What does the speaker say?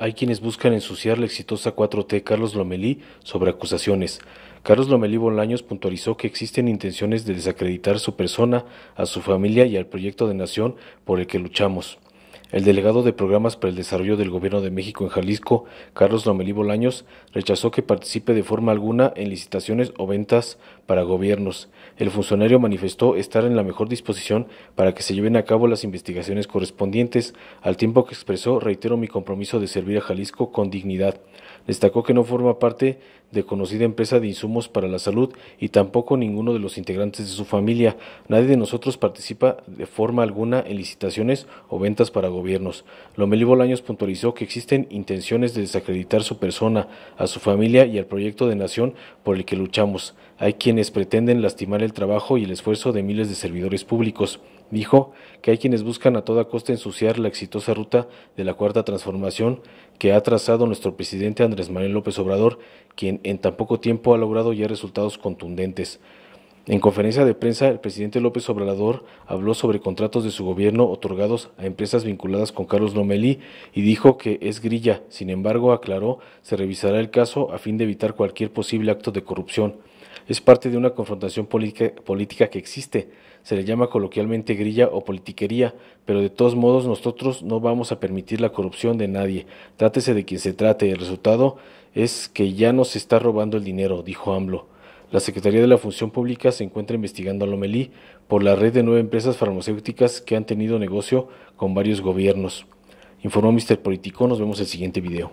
Hay quienes buscan ensuciar la exitosa 4T Carlos Lomelí sobre acusaciones. Carlos Lomelí Bolaños puntualizó que existen intenciones de desacreditar su persona, a su familia y al proyecto de nación por el que luchamos. El delegado de Programas para el Desarrollo del Gobierno de México en Jalisco, Carlos Lomelí Bolaños, rechazó que participe de forma alguna en licitaciones o ventas para gobiernos. El funcionario manifestó estar en la mejor disposición para que se lleven a cabo las investigaciones correspondientes, al tiempo que expresó reitero mi compromiso de servir a Jalisco con dignidad. Destacó que no forma parte de conocida empresa de insumos para la salud y tampoco ninguno de los integrantes de su familia. Nadie de nosotros participa de forma alguna en licitaciones o ventas para gobiernos. Lomelí Bolaños puntualizó que existen intenciones de desacreditar su persona, a su familia y al proyecto de nación por el que luchamos. Hay quienes pretenden lastimar el trabajo y el esfuerzo de miles de servidores públicos. Dijo que hay quienes buscan a toda costa ensuciar la exitosa ruta de la cuarta transformación que ha trazado nuestro presidente Andrés Manuel López Obrador, quien en tan poco tiempo ha logrado ya resultados contundentes. En conferencia de prensa, el presidente López Obrador habló sobre contratos de su gobierno otorgados a empresas vinculadas con Carlos Lomelí y dijo que es grilla. Sin embargo, aclaró, se revisará el caso a fin de evitar cualquier posible acto de corrupción. Es parte de una confrontación política que existe. Se le llama coloquialmente grilla o politiquería, pero de todos modos nosotros no vamos a permitir la corrupción de nadie. Trátese de quien se trate. El resultado es que ya nos está robando el dinero, dijo AMLO. La Secretaría de la Función Pública se encuentra investigando a Lomelí por la red de nueve empresas farmacéuticas que han tenido negocio con varios gobiernos. Informó Mr. Político, nos vemos en el siguiente video.